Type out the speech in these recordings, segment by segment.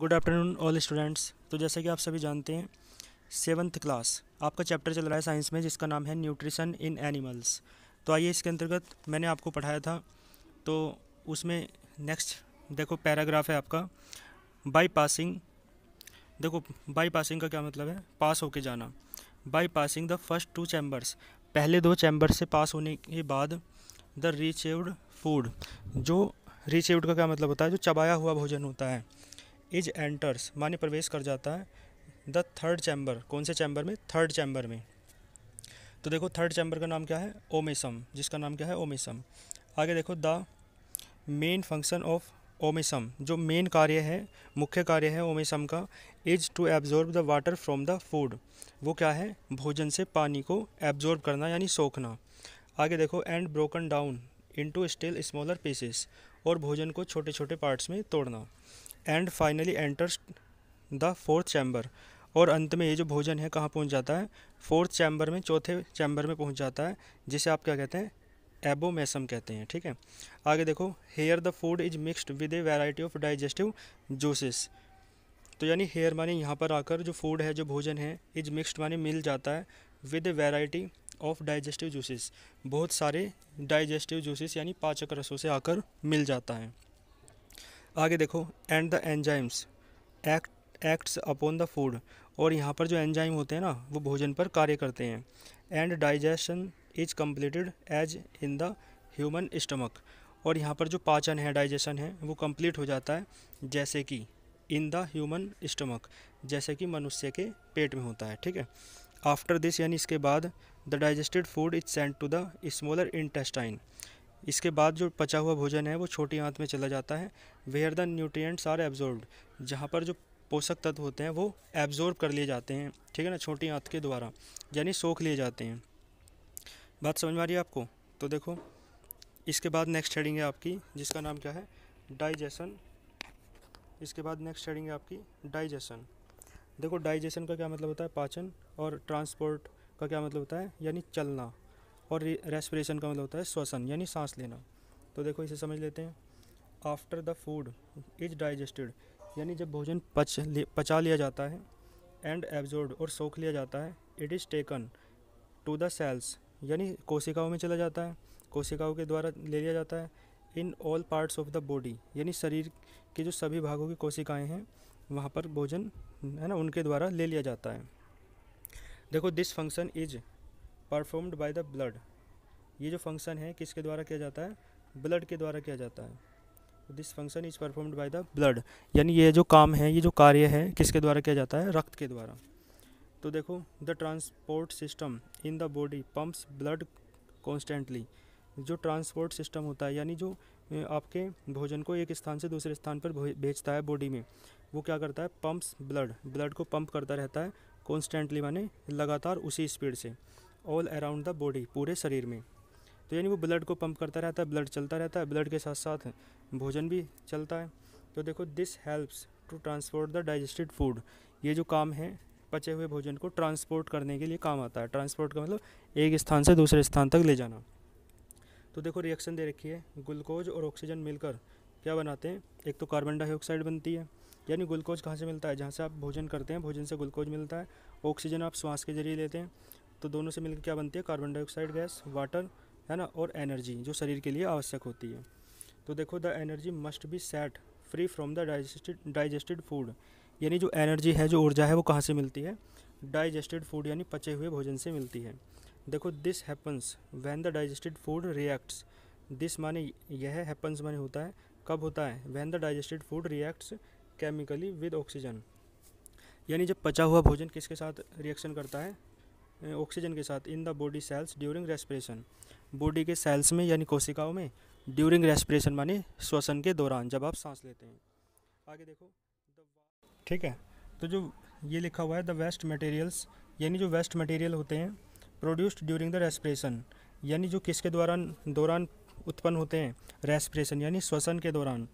good afternoon all students तो जैसे कि आप सभी जानते हैं सेवन्थ क्लास आपका चैप्टर चल रहा है साइंस में जिसका नाम है न्यूट्रिशन इन एनिमल्स तो आइए इसके अंतर्गत मैंने आपको पढ़ाया था तो उसमें नेक्स्ट देखो पैराग्राफ है आपका बाई पासिंग देखो बाई पासिंग का क्या मतलब है पास होके जाना by passing the first two chambers पहले दो चैम्बर से पास होने के बाद द रिचेव्ड फूड जो रिचेव्ड का क्या मतलब होता है जो चबाया हुआ भोजन होता है इज एंटर्स माने प्रवेश कर जाता है द थर्ड चैम्बर कौन से चैम्बर में थर्ड चैम्बर में तो देखो थर्ड चैम्बर का नाम क्या है ओमेसम जिसका नाम क्या है ओमेसम आगे देखो the main function of omasum जो मेन कार्य है मुख्य कार्य है ओमेसम का is to absorb the water from the food वो क्या है भोजन से पानी को एब्जॉर्ब करना यानी सोखना आगे देखो and broken down into still smaller pieces और भोजन को छोटे छोटे पार्ट्स में तोड़ना and finally enters the fourth chamber और अंत में ये जो भोजन है कहाँ पहुँच जाता है फोर्थ चैम्बर में चौथे चैम्बर में पहुँच जाता है जिसे आप क्या कहते हैं एबोमेसम कहते हैं ठीक है आगे देखो here the food is mixed with a variety of digestive juices तो यानी हेयर माने यहाँ पर आकर जो फूड है जो भोजन है इज मिक्सड माने मिल जाता है with a variety of digestive juices बहुत सारे डाइजेस्टिव जूसेस यानी पाचक रसों से आकर मिल जाता है आगे देखो and the enzymes act acts upon the food और यहाँ पर जो एंजाइम होते हैं ना वो भोजन पर कार्य करते हैं and digestion is completed as in the human stomach और यहाँ पर जो पाचन है डाइजेशन है वो कम्प्लीट हो जाता है जैसे कि इन द ह्यूमन स्टमक जैसे कि मनुष्य के पेट में होता है ठीक है आफ्टर दिस यानी इसके बाद the digested food is sent to the smaller intestine इसके बाद जो पचा हुआ भोजन है वो छोटी आंत में चला जाता है where the nutrients are absorb जहाँ पर जो पोषक तत्व होते हैं वो एब्जॉर्ब कर लिए जाते हैं ठीक है ना छोटी आंत के द्वारा यानी सोख लिए जाते हैं बात समझ में आ रही है आपको तो देखो इसके बाद नेक्स्ट हेडिंग है आपकी जिसका नाम क्या है डाइजेशन इसके बाद नेक्स्ट हेडिंग है आपकी डाइजेशन देखो डाइजेशन का क्या मतलब होता है पाचन और ट्रांसपोर्ट का क्या मतलब होता है यानी चलना और रेस्पिरेशन का मतलब होता है श्वसन यानी सांस लेना तो देखो इसे समझ लेते हैं after the food is digested यानी जब भोजन पच पचा लिया जाता है एंड एब्जॉर्ब और सोख लिया जाता है it is taken to the cells यानी कोशिकाओं में चला जाता है कोशिकाओं के द्वारा ले लिया जाता है in all parts of the body यानी शरीर के जो सभी भागों की कोशिकाएं हैं वहाँ पर भोजन है ना उनके द्वारा ले लिया जाता है देखो this function is performed by the blood ये जो फंक्शन है किसके द्वारा किया जाता है ब्लड के द्वारा किया जाता है this function is performed by the blood यानी ये जो काम है ये जो कार्य है किसके द्वारा किया जाता है रक्त के द्वारा तो देखो the transport system in the body pumps blood constantly जो ट्रांसपोर्ट सिस्टम होता है यानी जो आपके भोजन को एक स्थान से दूसरे स्थान पर भेजता है बॉडी में वो क्या करता है पम्प्स ब्लड ब्लड को पंप करता रहता है कॉन्स्टेंटली माने लगातार उसी स्पीड से ऑल अराउंड द बॉडी पूरे शरीर में तो यानी वो ब्लड को पंप करता रहता है ब्लड चलता रहता है ब्लड के साथ साथ भोजन भी चलता है तो देखो this helps to transport the digested food ये जो काम है पचे हुए भोजन को ट्रांसपोर्ट करने के लिए काम आता है ट्रांसपोर्ट का मतलब एक स्थान से दूसरे स्थान तक ले जाना तो देखो रिएक्शन दे रखी है ग्लूकोज और ऑक्सीजन मिलकर क्या बनाते हैं एक तो कार्बन डाइऑक्साइड बनती है यानी ग्लूकोज कहाँ से मिलता है जहाँ से आप भोजन करते हैं भोजन से ग्लूकोज मिलता है ऑक्सीजन आप श्वास के जरिए लेते हैं तो दोनों से मिलकर क्या बनती है कार्बन डाइऑक्साइड गैस वाटर है ना और एनर्जी जो शरीर के लिए आवश्यक होती है तो देखो the energy must be set free from the digested digested food यानी जो एनर्जी है जो ऊर्जा है वो कहाँ से मिलती है डाइजेस्टेड फूड यानी पचे हुए भोजन से मिलती है देखो this happens when the digested food reacts this माने यह हैपन्स माने होता है कब होता है when the digested food reacts chemically with oxygen यानी जब पचा हुआ भोजन किसके साथ रिएक्शन करता है ऑक्सीजन के साथ in the body cells during respiration body के सेल्स में यानी कोशिकाओं में ड्यूरिंग रेस्पिरेशन माने श्वसन के दौरान जब आप सांस लेते हैं आगे देखो ठीक है तो जो ये लिखा हुआ है द वेस्ट मटेरियल्स यानी जो वेस्ट मटेरियल होते हैं प्रोड्यूस्ड ड्यूरिंग द रेस्परेशन यानी जो किसके दौरान दौरान उत्पन्न होते हैं रेस्पिरेशन यानी श्वसन के दौरान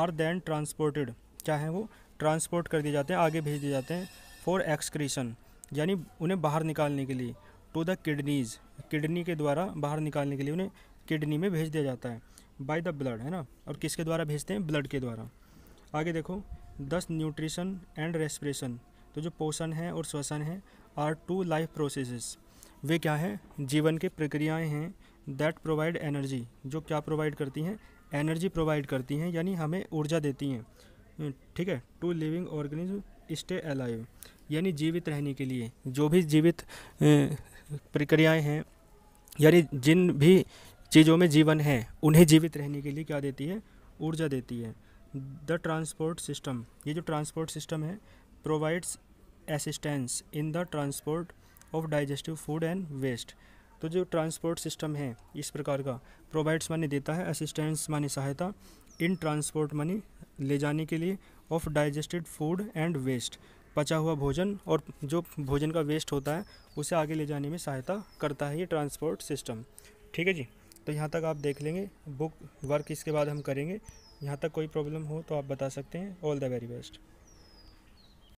आर देन ट्रांसपोर्टेड चाहे वो ट्रांसपोर्ट कर दिए जाते हैं आगे भेज दिए जाते हैं फॉर एक्सक्रीशन यानी उन्हें बाहर निकालने के लिए टू द किडनीज किडनी के द्वारा बाहर निकालने के लिए उन्हें किडनी में भेज दिया जाता है बाय द ब्लड है ना और किसके द्वारा भेजते हैं ब्लड के द्वारा आगे देखो दस न्यूट्रिशन एंड रेस्परेशन तो जो पोषण है और श्वसन है आर टू लाइफ प्रोसेसेस वे क्या हैं जीवन के प्रक्रियाएं हैं दैट प्रोवाइड एनर्जी जो क्या प्रोवाइड करती हैं एनर्जी प्रोवाइड करती हैं यानी हमें ऊर्जा देती हैं हम्म, ठीक है to living organism stay alive यानी जीवित रहने के लिए जो भी जीवित प्रक्रियाएं हैं यानी जिन भी चीज़ों में जीवन है उन्हें जीवित रहने के लिए क्या देती है ऊर्जा देती है द ट्रांसपोर्ट सिस्टम ये जो ट्रांसपोर्ट सिस्टम है provides assistance in the transport of digestive food and waste तो जो ट्रांसपोर्ट सिस्टम है इस प्रकार का प्रोवाइड्स माने देता है असिस्टेंस माने सहायता इन ट्रांसपोर्ट मनी ले जाने के लिए of digested food and waste पचा हुआ भोजन और जो भोजन का वेस्ट होता है उसे आगे ले जाने में सहायता करता है ये ट्रांसपोर्ट सिस्टम ठीक है जी तो यहाँ तक आप देख लेंगे बुक वर्क इसके बाद हम करेंगे यहाँ तक कोई प्रॉब्लम हो तो आप बता सकते हैं ऑल द वेरी बेस्ट